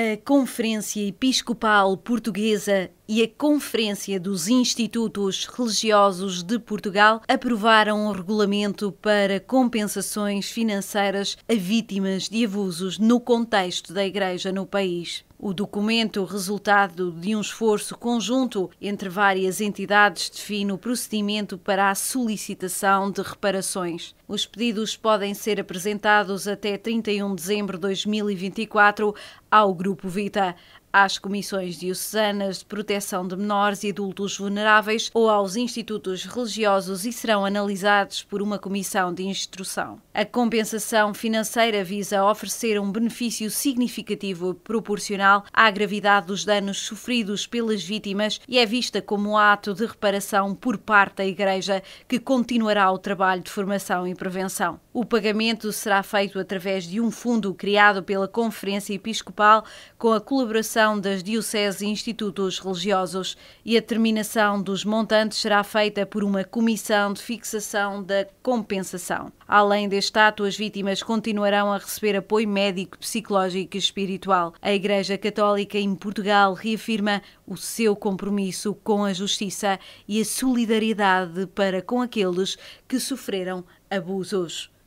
A Conferência Episcopal Portuguesa e a Conferência dos Institutos Religiosos de Portugal aprovaram um regulamento para compensações financeiras a vítimas de abusos no contexto da Igreja no país. O documento, resultado de um esforço conjunto entre várias entidades, define o procedimento para a solicitação de reparações. Os pedidos podem ser apresentados até 31 de dezembro de 2024 ao Grupo Vita às comissões diocesanas de proteção de menores e adultos vulneráveis ou aos institutos religiosos e serão analisados por uma comissão de instrução. A compensação financeira visa oferecer um benefício significativo proporcional à gravidade dos danos sofridos pelas vítimas e é vista como um ato de reparação por parte da Igreja, que continuará o trabalho de formação e prevenção. O pagamento será feito através de um fundo criado pela Conferência Episcopal com a colaboração Federação das Dioceses e Institutos Religiosos e a determinação dos montantes será feita por uma comissão de fixação da compensação. Além deste ato, as vítimas continuarão a receber apoio médico, psicológico e espiritual. A Igreja Católica em Portugal reafirma o seu compromisso com a justiça e a solidariedade para com aqueles que sofreram abusos.